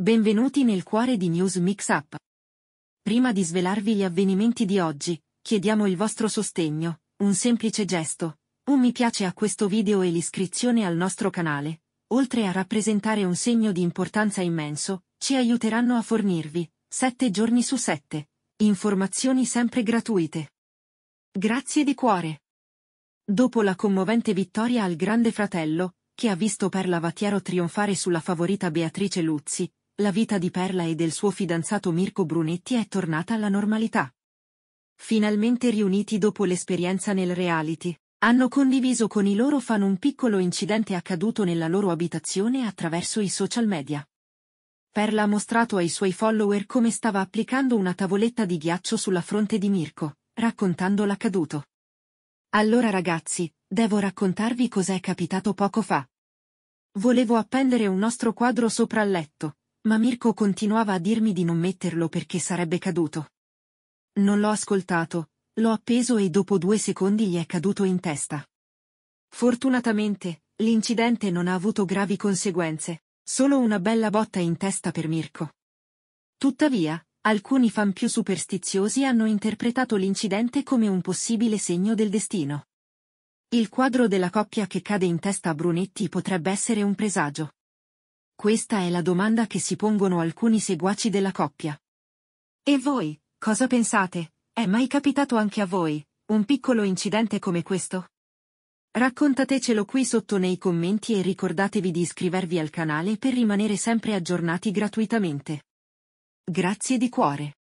Benvenuti nel cuore di News Mix Up. Prima di svelarvi gli avvenimenti di oggi, chiediamo il vostro sostegno, un semplice gesto, un mi piace a questo video e l'iscrizione al nostro canale, oltre a rappresentare un segno di importanza immenso, ci aiuteranno a fornirvi, 7 giorni su 7, informazioni sempre gratuite. Grazie di cuore. Dopo la commovente vittoria al Grande Fratello, che ha visto Perla Vatiero trionfare sulla favorita Beatrice Luzzi, la vita di Perla e del suo fidanzato Mirko Brunetti è tornata alla normalità. Finalmente riuniti dopo l'esperienza nel reality, hanno condiviso con i loro fan un piccolo incidente accaduto nella loro abitazione attraverso i social media. Perla ha mostrato ai suoi follower come stava applicando una tavoletta di ghiaccio sulla fronte di Mirko, raccontando l'accaduto. Allora ragazzi, devo raccontarvi cos'è capitato poco fa. Volevo appendere un nostro quadro sopra il letto, ma Mirko continuava a dirmi di non metterlo perché sarebbe caduto. Non l'ho ascoltato, l'ho appeso e dopo due secondi gli è caduto in testa. Fortunatamente, l'incidente non ha avuto gravi conseguenze, solo una bella botta in testa per Mirko. Tuttavia, alcuni fan più superstiziosi hanno interpretato l'incidente come un possibile segno del destino. Il quadro della coppia che cade in testa a Brunetti potrebbe essere un presagio. Questa è la domanda che si pongono alcuni seguaci della coppia. E voi, cosa pensate? È mai capitato anche a voi, un piccolo incidente come questo? Raccontatecelo qui sotto nei commenti e ricordatevi di iscrivervi al canale per rimanere sempre aggiornati gratuitamente. Grazie di cuore.